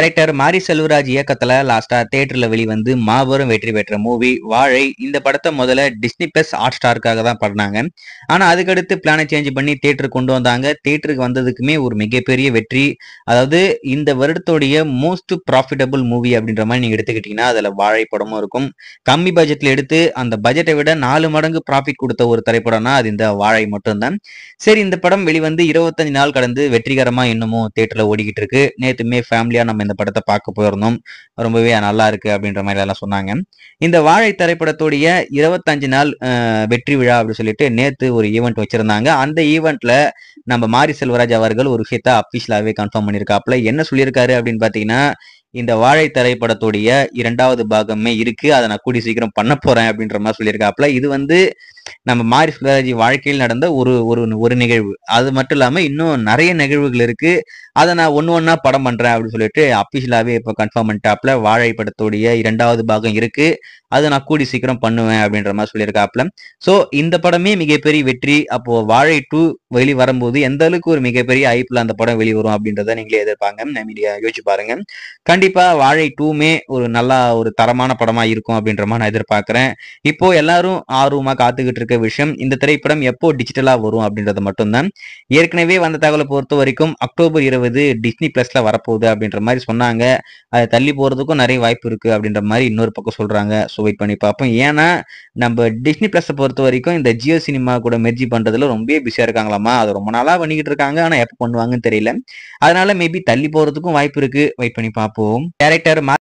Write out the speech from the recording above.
director மாரி செல்வராஜ் இயக்கத்துல லாஸ்டா தேட்டர்ல வெளிவந்து மாபெரும் வெற்றி பெற்ற மூவி வாழை இந்த படத்தை முதல்ல டிஸ்னி பிளஸ் ஹாட் ஸ்டாருக்காக தான் பண்ணாங்க ஆனா அதுக்கடுத்து பிளானை சேஞ்ச் பண்ணி தேட்டருக்கு கொண்டு வந்தாங்க தேட்டருக்கு வந்ததுக்குமே ஒரு மிகப்பெரிய வெற்றி அதாவது இந்த வருடத்துடைய மோஸ்ட் ப்ராஃபிட்டபுள் மூவி அப்படின்ற மாதிரி நீங்க எடுத்துக்கிட்டீங்கன்னா அதுல வாழை படமும் இருக்கும் கம்மி பட்ஜெட்ல எடுத்து அந்த பட்ஜெட்டை விட நாலு மடங்கு ப்ராஃபிட் கொடுத்த ஒரு திரைப்படம்னா அது இந்த வாழை மட்டும்தான் சரி இந்த படம் வெளிவந்து இருபத்தஞ்சு நாள் கடந்து வெற்றிகரமா இன்னமும் தேட்டர்ல ஓடிக்கிட்டு இருக்கு நேத்துமே ஃபேமிலியா நம்ம இந்த படத்தை பார்க்க போயிருந்தோம் ரொம்பவே நல்லா இருக்கு அப்படின்ற மாதிரி எல்லாம் சொன்னாங்க இந்த வாழை திரைப்படத்துடைய இருபத்தஞ்சு நாள் வெற்றி விழா அப்படின்னு சொல்லிட்டு நேத்து ஒரு ஈவெண்ட் வச்சிருந்தாங்க அந்த ஈவெண்ட்ல நம்ம மாரி செல்வராஜ் அவர்கள் ஒரு விஷயத்தை அபிஷியலாவே கன்ஃபார்ம் பண்ணியிருக்காப்ல என்ன சொல்லியிருக்காரு அப்படின்னு பார்த்தீங்கன்னா இந்த வாழை திரைப்படத்துடைய இரண்டாவது பாகமே இருக்கு அதை நான் கூடி சீக்கிரம் பண்ண போறேன் அப்படின்ற மாதிரி சொல்லியிருக்காப்ல இது வந்து நம்ம மாரி சுந்தராஜி வாழ்க்கையில் நடந்த ஒரு ஒரு ஒரு நிகழ்வு அது மட்டும் இல்லாமல் இன்னும் நிறைய நிகழ்வுகள் இருக்கு அதை நான் ஒன்று ஒன்றா படம் பண்ணுறேன் அப்படின்னு சொல்லிட்டு அபிஷியலாவே இப்போ கன்ஃபார்ம் பண்ணிட்டாப்ல வாழை படத்துடைய இரண்டாவது பாகம் இருக்கு அதை நான் கூடி சீக்கிரம் பண்ணுவேன் அப்படின்ற மாதிரி சொல்லியிருக்காப்ல ஸோ இந்த படமே மிகப்பெரிய வெற்றி அப்போ வாழை டூ வெளி வரும்போது எந்த அளவுக்கு ஒரு மிகப்பெரிய ஐப்பில் அந்த படம் வெளிவரும் அப்படின்றத நீங்களே எதிர்ப்பாங்க மீடியா யோசிச்சு பாருங்க கண்டிப்பா வாழை டூமே ஒரு நல்லா ஒரு தரமான படமா இருக்கும் அப்படின்ற மாதிரி நான் எதிர்பார்க்கிறேன் இப்போ எல்லாரும் ஆர்வமா காத்துக்கிட்டு இருக்க விஷயம் இந்த திரைப்படம் எப்போ டிஜிட்டலா வரும் அப்படின்றது மட்டும்தான் ஏற்கனவே வந்த தகவலை பொறுத்த வரைக்கும் அக்டோபர் இருபது டிஸ்னி பிளஸ்ல வரப்போகுது அப்படின்ற மாதிரி சொன்னாங்க அது தள்ளி போறதுக்கும் நிறைய வாய்ப்பு இருக்கு அப்படின்ற மாதிரி இன்னொரு பக்கம் சொல்றாங்க ஸோ வெயிட் பண்ணி பார்ப்போம் ஏன்னா நம்ம டிஸ்னி பிளஸ் பொறுத்த வரைக்கும் இந்த ஜியோ சினிமா கூட மெர்ஜி பண்றதுல ரொம்ப பிஸியா இருக்காங்களாமா அது ரொம்ப நாளா பண்ணிக்கிட்டு இருக்காங்க ஆனா எப்போ பண்ணுவாங்கன்னு தெரியல அதனால மேபி தள்ளி போறதுக்கும் வாய்ப்பு இருக்கு வெயிட் பண்ணி பார்ப்போம் டேரக்டர்